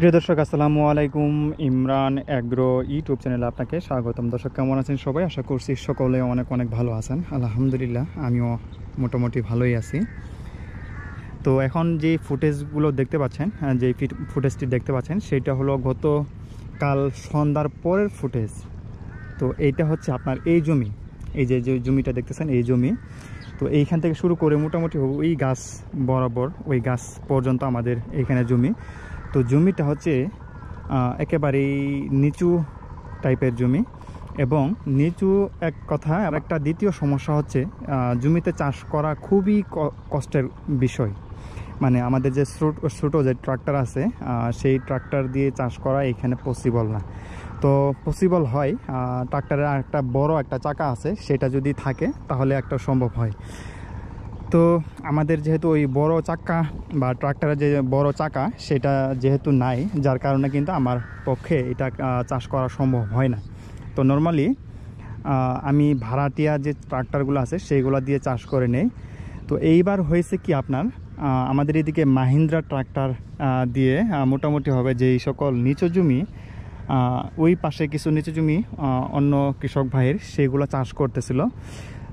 প্রিয় দর্শক আসসালামু আলাইকুম ইমরান অ্যাগ্রো ইউটিউব চ্যানেলে আপনাকে স্বাগতম দর্শক কেমন আছেন সবাই আশা করছি সকলে অনেক অনেক ভালো আছেন আলহামদুলিল্লাহ আমিও মোটামুটি ভালোই আছি তো এখন যে ফুটেজগুলো দেখতে পাচ্ছেন যে ফুটেজটি দেখতে পাচ্ছেন সেটা হলো গত কাল সন্ধ্যার পরের ফুটেজ তো এইটা হচ্ছে আপনার এই জমি এই যে যে জমিটা দেখতেছেন এই জমি তো এইখান থেকে শুরু করে মোটামুটি ওই গাছ বরাবর ওই গাছ পর্যন্ত আমাদের এইখানে জমি তো জমিটা হচ্ছে একেবারেই নিচু টাইপের জমি এবং নিচু এক কথা আর একটা দ্বিতীয় সমস্যা হচ্ছে জমিতে চাষ করা খুবই কষ্টের বিষয় মানে আমাদের যে ছোটো যে ট্রাক্টর আছে সেই ট্রাক্টর দিয়ে চাষ করা এখানে পসিবল না তো পসিবল হয় ট্রাক্টরের একটা বড় একটা চাকা আছে সেটা যদি থাকে তাহলে একটা সম্ভব হয় তো আমাদের যেহেতু ওই বড় চাকা বা ট্রাক্টরের যে বড় চাকা সেটা যেহেতু নাই যার কারণে কিন্তু আমার পক্ষে এটা চাষ করা সম্ভব হয় না তো নর্মালি আমি ভাড়াটিয়া যে ট্রাক্টরগুলো আছে সেইগুলো দিয়ে চাষ করে নেই তো এইবার হয়েছে কি আপনার আমাদের এদিকে মাহিন্দ্রা ট্রাক্টর দিয়ে মোটামুটি হবে যেই সকল নিচু জমি ওই পাশে কিছু নিচু জমি অন্য কৃষক ভাইয়ের সেগুলো চাষ করতেছিল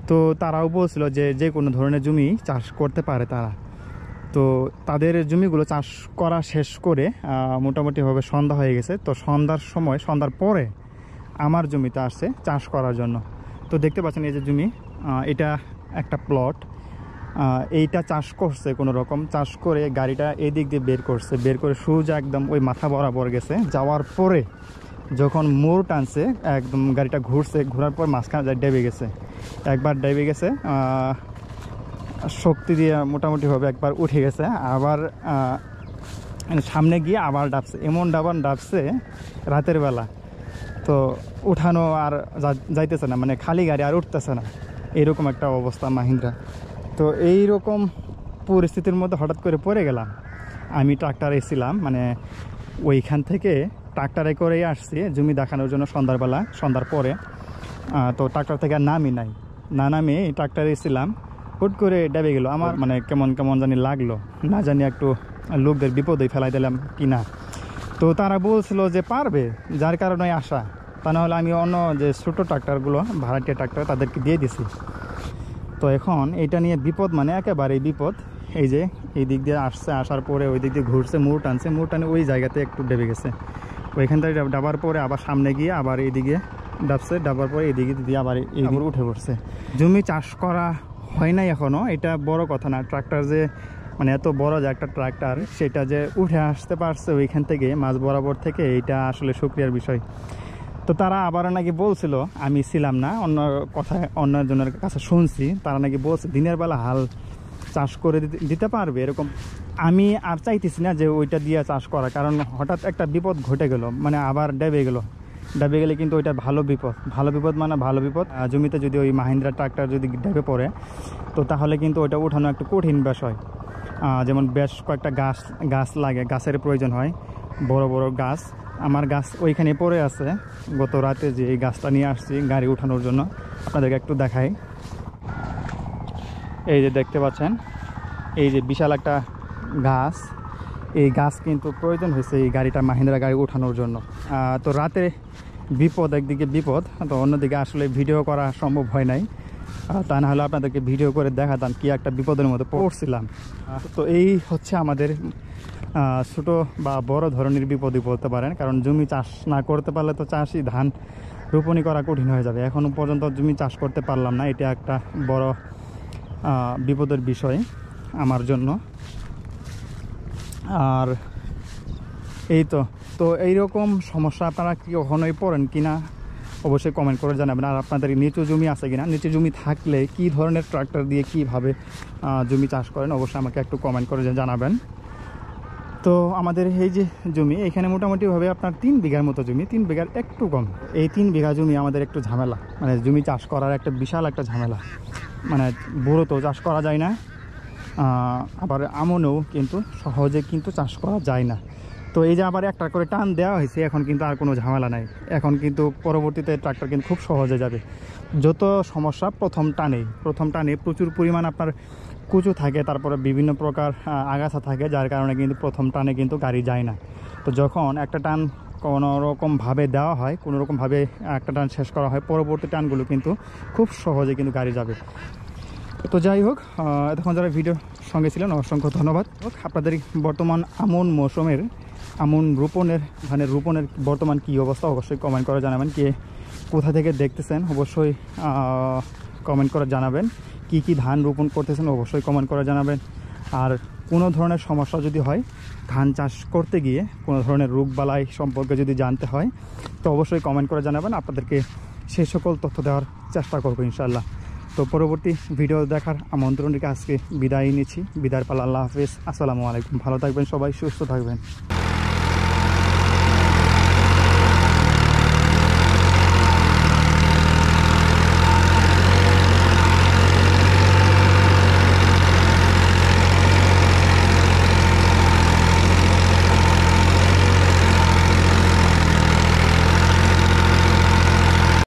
তো তারাও বলছিল যে যে কোনো ধরনের জমি চাষ করতে পারে তারা তো তাদের জমিগুলো চাষ করা শেষ করে মোটামুটিভাবে সন্ধ্যা হয়ে গেছে তো সন্ধ্যার সময় সন্ধ্যার পরে আমার জমিতে আসছে চাষ করার জন্য তো দেখতে পাচ্ছেন এই যে জমি এটা একটা প্লট এইটা চাষ করছে কোনো রকম চাষ করে গাড়িটা এদিক দিয়ে বের করছে বের করে সুজা একদম ওই মাথা বরাবর গেছে যাওয়ার পরে যখন মোড় টানছে একদম গাড়িটা ঘুরছে ঘোরার পর মাঝখানে ডেবে গেছে একবার ডেবে গেছে শক্তি দিয়ে মোটামুটিভাবে একবার উঠে গেছে আবার সামনে গিয়ে আবার ডাবছে এমন ডাবান ডাবছে রাতের বেলা তো উঠানো আর যাইতেছে না মানে খালি গাড়ি আর উঠতেছে না এরকম একটা অবস্থা মাহিন্দ্রা তো এই রকম পরিস্থিতির মধ্যে হঠাৎ করে পড়ে গেলাম আমি ট্রাক্টারে এসেছিলাম মানে ওইখান থেকে ট্রাক্টারে করেই আসছি জমি দেখানোর জন্য সন্ধ্যারবেলা সন্ধ্যার পরে তো ট্রাক্টর থেকে আর নামই নাই না নামি ট্রাক্টারে ছিলাম হুট করে ডেবে গেলো আমার মানে কেমন কেমন জানি লাগলো না জানি একটু লোকদের বিপদে ফেলাই দিলাম কি না তো তারা বলছিল যে পারবে যার কারণে আসা তা নাহলে আমি অন্য যে ছোটো ট্রাক্টারগুলো ভাড়াটিয়া ট্রাক্টার তাদেরকে দিয়ে দিছি তো এখন এটা নিয়ে বিপদ মানে একেবারেই বিপদ এই যে এই দিক দিয়ে আসছে আসার পরে ওই দিক দিয়ে ঘুরছে মুড় টানছে মুড় টানে ওই জায়গাতে একটু ডেবে গেছে ওইখান থেকে ডাবার পরে আবার সামনে গিয়ে আবার এদিকে ডাবছে ডাবার পরে এদিকে দিয়ে আবার এগুলো উঠে পড়ছে জমি চাষ করা হয় নাই এখনও এটা বড় কথা না ট্রাক্টর যে মানে এত বড় যে একটা ট্রাক্টর সেটা যে উঠে আসতে পারছে ওইখান থেকে মাছ বরাবর থেকে এটা আসলে সুক্রিয়ার বিষয় তো তারা আবারও নাকি বলছিল আমি ছিলাম না অন্য কথায় অন্যজনের কাছে শুনছি তারা নাকি বলছে দিনের বেলা হাল চাষ করে দিতে পারবে এরকম আমি আর চাইতেছি না যে ওইটা দিয়ে চাষ করা কারণ হঠাৎ একটা বিপদ ঘটে গেল মানে আবার ডেবে গেল ডেবে গেলে কিন্তু ওইটা ভালো বিপদ ভালো বিপদ মানে ভালো বিপদ জমিতে যদি ওই মাহিন্দ্রা ট্রাক্টর যদি ডেবে পড়ে তো তাহলে কিন্তু ওইটা উঠানো একটা কঠিন বিষয় যেমন বেশ কয়েকটা গাছ গাছ লাগে গাছের প্রয়োজন হয় বড় বড় গাছ আমার গাছ ওইখানে পড়ে আছে গত রাতে যে এই গাছটা নিয়ে আসছি গাড়ি উঠানোর জন্য আপনাদেরকে একটু দেখায় এই যে দেখতে পাচ্ছেন এই যে বিশাল একটা গাছ এই গাছ কিন্তু প্রয়োজন হয়েছে এই গাড়িটা মাহিন্দ্রা গাড়ি ওঠানোর জন্য তো রাতে বিপদ একদিকে বিপদ তো অন্যদিকে আসলে ভিডিও করা সম্ভব হয় নাই তা না হলে আপনাদেরকে ভিডিও করে দেখাতাম কি একটা বিপদের মধ্যে পড়ছিলাম তো এই হচ্ছে আমাদের ছোট বা বড় ধরনের বিপদই বলতে পারেন কারণ জমি চাষ না করতে পারলে তো চাষই ধান রোপণই করা কঠিন হয়ে যাবে এখনও পর্যন্ত জমি চাষ করতে পারলাম না এটা একটা বড় বিপদের বিষয় আমার জন্য আর এই তো তো এইরকম সমস্যা আপনারা কি কখনোই পড়েন কি না অবশ্যই কমেন্ট করে জানাবেন আর আপনাদের নিচু জমি আছে কিনা নিচু জমি থাকলে কি ধরনের ট্রাক্টর দিয়ে কিভাবে জমি চাষ করেন অবশ্যই আমাকে একটু কমেন্ট করে জানাবেন তো আমাদের এই যে জমি এখানে মোটামুটিভাবে আপনার তিন বিঘার মতো জমি তিন বিঘার একটু কম এই তিন বিঘা জমি আমাদের একটু ঝামেলা মানে জমি চাষ করার একটা বিশাল একটা ঝামেলা মানে বুড়োতেও চাষ করা যায় না আবার আমনেও কিন্তু সহজে কিন্তু চাষ করা যায় না তো এই যে আবার একটা করে টান দেওয়া হয়েছে এখন কিন্তু আর কোনো ঝামেলা নাই এখন কিন্তু পরবর্তীতে ট্রাক্টর কিন্তু খুব সহজে যাবে যত সমস্যা প্রথম টানে প্রথম টানে প্রচুর পরিমাণ আপনার কুচু থাকে তারপরে বিভিন্ন প্রকার আগাছা থাকে যার কারণে কিন্তু প্রথম টানে কিন্তু গাড়ি যায় না তো যখন একটা টান কোনোরকমভাবে দেওয়া হয় কোনো রকমভাবে একটা টান শেষ করা হয় পরবর্তী টানগুলো কিন্তু খুব সহজে কিন্তু গাড়ি যাবে তো যাই হোক এতক্ষণ যারা ভিডিও সঙ্গে ছিলেন অসংখ্য ধন্যবাদ আপনাদের বর্তমান আমন মৌসুমের আমন রোপণের ধানের রোপণের বর্তমান কি অবস্থা অবশ্যই কমেন্ট করে জানাবেন কে কোথা থেকে দেখতেছেন অবশ্যই কমেন্ট করে জানাবেন কি কি ধান রোপণ করতেছেন অবশ্যই কমেন্ট করে জানাবেন আর কোনো ধরনের সমস্যা যদি হয় ধান চাষ করতে গিয়ে কোনো ধরনের রোগবালাই সম্পর্কে যদি জানতে হয় তো অবশ্যই কমেন্ট করে জানাবেন আপনাদেরকে সে সকল তথ্য দেওয়ার চেষ্টা করবো ইনশাল্লাহ তো পরবর্তী ভিডিও দেখার আমন্ত্রণটিকে আজকে বিদায় নিচ্ছি বিদায় পালা আল্লাহ হাফিজ আসসালামু আলাইকুম ভালো থাকবেন সবাই সুস্থ থাকবেন